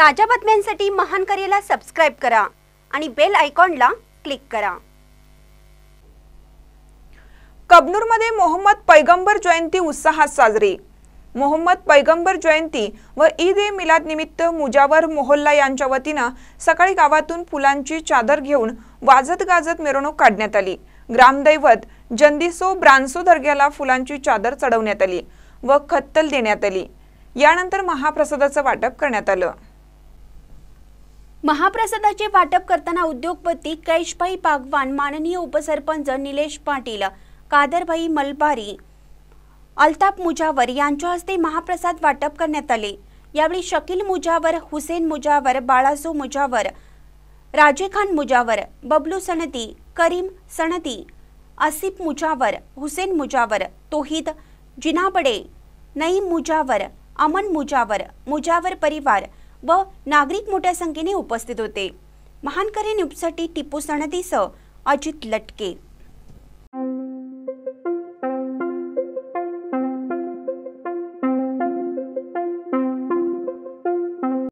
ताज्या बातम्यांसाठी महान करेला सबस्क्राईब करा आणि बेल आयकॉनला क्लिक करा कबनूरमध्ये मोहम्मद पैगंबर जयंती उत्साहात साजरी मोहम्मद पैगंबर जयंती व ईद ए मिलाद निमित्त मुजावर मोहल्ला यांच्या वतीनं सकाळी गावातून फुलांची चादर घेऊन वाजत गाजत मिरवणूक काढण्यात आली ग्रामदैवत जंदिसो ब्रांसो दर्ग्याला फुलांची चादर चढवण्यात आली व खत्तल देण्यात आली यानंतर महाप्रसादाचं वाटप करण्यात आलं महाप्रसादाचे वाटप करताना उद्योगपती कैशभाई पागवान माननीय उपसरपंच निलेश पाटील कादरभाई मलबारी अल्ताफ मुजावर यांच्या हस्ते महाप्रसाद वाटप करण्यात आले यावेळी शकील मुजावर हुसेन मुजावर बाळासो मुजावर राजेखान मुजावर बबलू सणती करीम सणती असिफ मुजावर हुसेन मुजावर तोहिद जिनाबडे नईम मुजावर अमन मुजावर मुजावर परिवार व नागरिक मोठ्या संख्येने उपस्थित होते महानकरी न्यूजसाठी टिपू सणदेसह अजित लटके